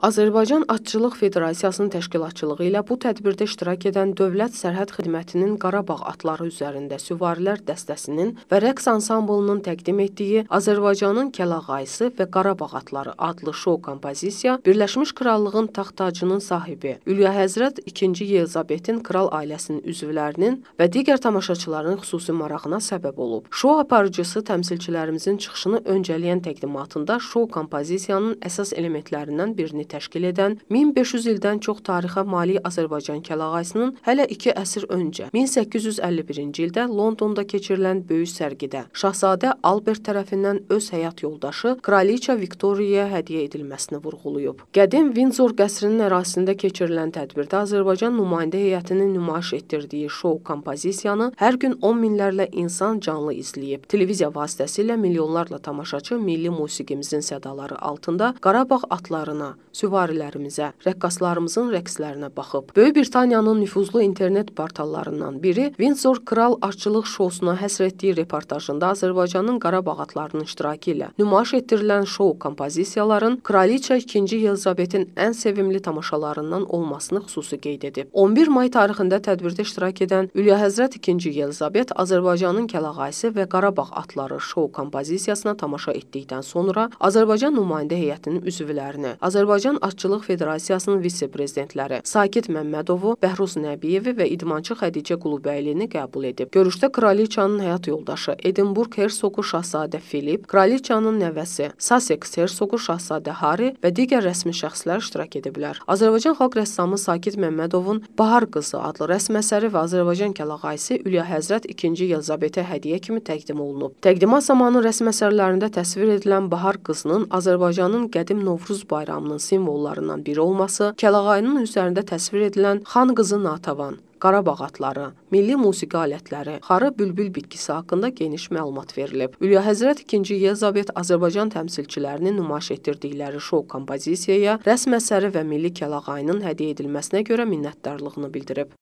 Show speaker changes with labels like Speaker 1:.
Speaker 1: Azərbaycan Atçılıq Federasiyasının təşkilatçılığı ilə bu tədbirdə iştirak edən Dövlət Sərhəd Xidmətinin Qarabağ atları üzərində süvarilər dəstəsinin və rəqs ansamblının təqdim etdiyi Azərbaycanın Kəlağayısı və Qarabağ atları adlı şou kompozisiya Birləşmiş Krallığın taxtacının sahibi Ülya Həzrət 2-ci Yelizabetin kral ailəsinin üzvlərinin və digər tamaşaçıların xüsusi marağına səbəb olub. Şou aparıcısı təmsilçilərimizin çıxışını öncələyən təqdimatında şou kompozisiyanın əsas elementlərindən birini təşkil edən 1500 ildən çox tarixə malik Azərbaycan kəlağasının hələ 2 əsr öncə 1851-ci ildə Londonda keçirilən böyük sərgidə Şahzadə Albert tərəfindən öz həyat yoldaşı Kraliça Viktoriyaya hədiyyə edilməsini vurğulayıb. Qədim Windsor qəsrinin ərazisində keçirilən tədbirdə Azərbaycan nümayəndə heyətinin nümayiş etdirdiyi şou kompozisiyanı hər gün 10 minlərlə insan canlı izləyib. Televiziya vasitəsilə milyonlarla tamaşaçı milli musiqimizin sədaları altında Qarabağ atlarına, süvarilərimizə, rəqqaslarımızın rəqslərinə baxıb. Böyük Britaniyanın nüfuzlu internet portallarından biri Windsor Kral Arçılıq şousuna həsr etdiyi reportajında Azərbaycanın Qarabağ atlarının iştirakı ilə nümayiş etdirilən şou kompozisiyaların Kraliça 2-ci Yelizabetin ən sevimli tamaşalarından olmasını xüsusi qeyd edib. 11 may tarixində tədbirdə iştirak edən Ülyahəzrət 2-ci Yelizabet Azərbaycanın Kəlağayısı və Qarabağ atları şou kompozisiyasına tamaşa etdikdən sonra Azərbaycan nümayəndə heyətinin üzvlərini, Azərbaycan Azərbaycan Atçılıq Federasiyasının vitse-prezidentləri Sakit Məmmədovu, Bəhruz Nəbiyevi və idmançı Xədicə Qulubəylini qəbul edib. Görüşdə kraliçanın həyat yoldaşı Edinburq hersoqu Şahzadə Filip, kraliçanın nəvəsi Sussex hersoqu Şahzadə Hari və digər rəsmi şəxslər iştirak ediblər. Azərbaycan xalq rəssamı Sakit Məmmədovun Bahar qızı adlı rəsm əsəri və Azərbaycan kəlağayisi Ülya Həzrət 2-ci Yelizabetə hədiyyə kimi təqdim olunub. Təqdimat zamanı rəsm əsərlərində təsvir edilən Bahar qızının Azərbaycanın qədim Novruz bayramının simvolu simvollarından biri olması, Kəlağayının üzərində təsvir edilən Xan qızı Natəvan, Qarabağ atları, milli musiqi alətləri, xarı bülbül bitkisi haqqında geniş məlumat verilib. Ülya Həzrət II Yezabet Azərbaycan təmsilçilərinin nümayiş etdirdikləri şou kompozisiyaya rəsm əsəri və milli kəlağayının hədiyyə edilməsinə görə minnətdarlığını bildirib.